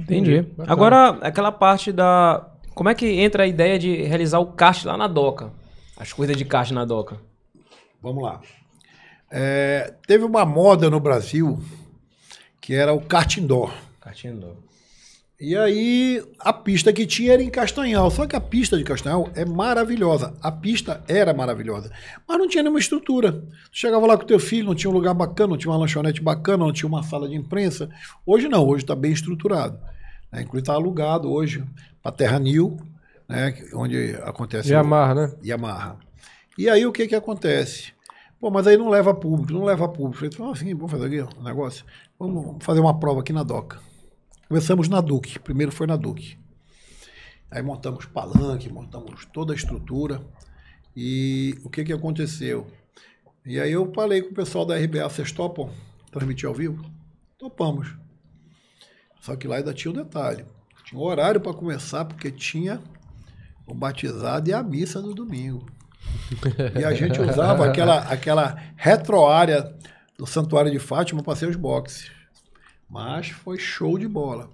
Entendi. Bacana. Agora, aquela parte da. Como é que entra a ideia de realizar o caixa lá na DOCA? As coisas de caixa na DOCA? Vamos lá. É, teve uma moda no Brasil que era o kart indoor. Kart indoor. E aí, a pista que tinha era em Castanhal. Só que a pista de Castanhal é maravilhosa. A pista era maravilhosa. Mas não tinha nenhuma estrutura. Tu chegava lá com teu filho, não tinha um lugar bacana, não tinha uma lanchonete bacana, não tinha uma sala de imprensa. Hoje não, hoje está bem estruturado. Né? Inclusive está alugado hoje para Terra Nil, né? onde acontece. Yamaha, o... né? Yamaha. E aí o que, que acontece? Pô, mas aí não leva público, não leva público. Falei, então, assim, vamos fazer aqui um negócio. Vamos fazer uma prova aqui na DOCA. Começamos na Duque, primeiro foi na Duque. Aí montamos palanque, montamos toda a estrutura. E o que, que aconteceu? E aí eu falei com o pessoal da RBA, vocês topam transmitir ao vivo? Topamos. Só que lá ainda tinha um detalhe. Tinha um horário para começar, porque tinha o batizado e a missa no domingo. E a gente usava aquela, aquela retroárea do Santuário de Fátima para ser os boxes. Mas foi show de bola.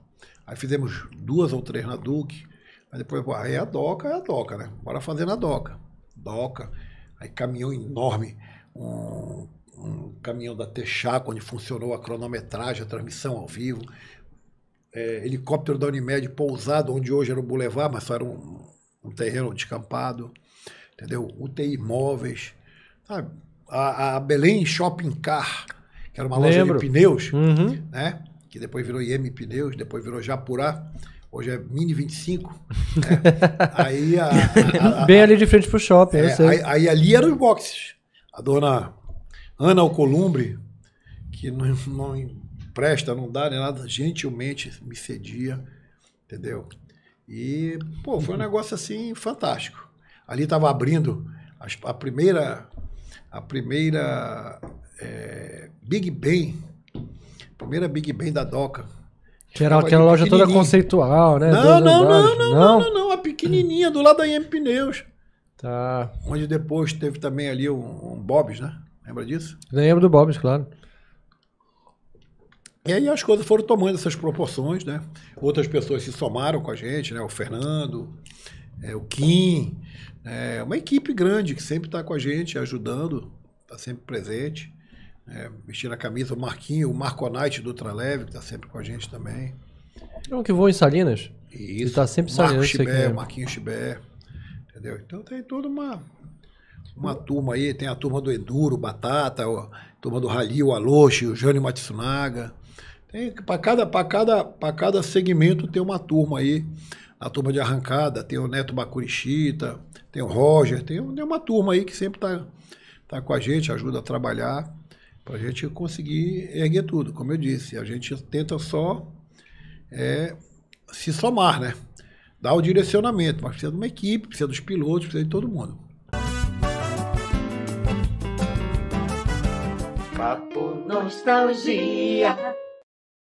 Aí fizemos duas ou três na Duque. Aí depois, pô, aí é a doca, é a doca, né? Bora fazer na doca. Doca. Aí caminhão enorme. Um, um caminhão da Texaco, onde funcionou a cronometragem, a transmissão ao vivo. É, helicóptero da Unimed pousado, onde hoje era o Boulevard, mas só era um, um terreno descampado. Entendeu? UTI Móveis. Sabe? A, a Belém Shopping Car que era uma Lembro. loja de pneus, uhum. né? Que depois virou IM Pneus, depois virou Japurá. Hoje é Mini 25. Né? aí a, a, a, Bem ali de frente pro shopping, é, aí, aí, ali eram os boxes. A dona Ana Alcolumbre, que não, não empresta, não dá nem nada, gentilmente me cedia, entendeu? E, pô, foi um negócio assim fantástico. Ali estava abrindo a primeira. A primeira. É, Big Ben. Primeira Big Ben da Doca. Que era aquela loja toda conceitual, né? Não, não, não, não, não, não, não, A pequenininha do lado da IM Pneus. Tá. Onde depois teve também ali um, um Bob's, né? Lembra disso? Lembro do Bob's, claro. E aí as coisas foram tomando essas proporções, né? Outras pessoas se somaram com a gente, né? O Fernando, é, o Kim, é uma equipe grande que sempre está com a gente, ajudando, está sempre presente. É, vestir a camisa, o Marquinho, o Marco Knight do Ultraleve, que está sempre com a gente também. É um que voa em Salinas. Isso. Está sempre Marco Chibé, é. Marquinho Chibé. Entendeu? Então tem toda uma, uma turma aí, tem a turma do Enduro, Batata, a turma do Rally, o Aloche, o Jânio Matsunaga. Para cada, cada, cada segmento tem uma turma aí. A turma de arrancada, tem o Neto Bacurichita, tem o Roger, tem, uma turma aí que sempre está tá com a gente, ajuda a trabalhar para a gente conseguir erguer tudo. Como eu disse, a gente tenta só é, se somar, né? Dar o direcionamento, mas precisa de uma equipe, precisa dos pilotos, precisa de todo mundo. Papo Nostalgia.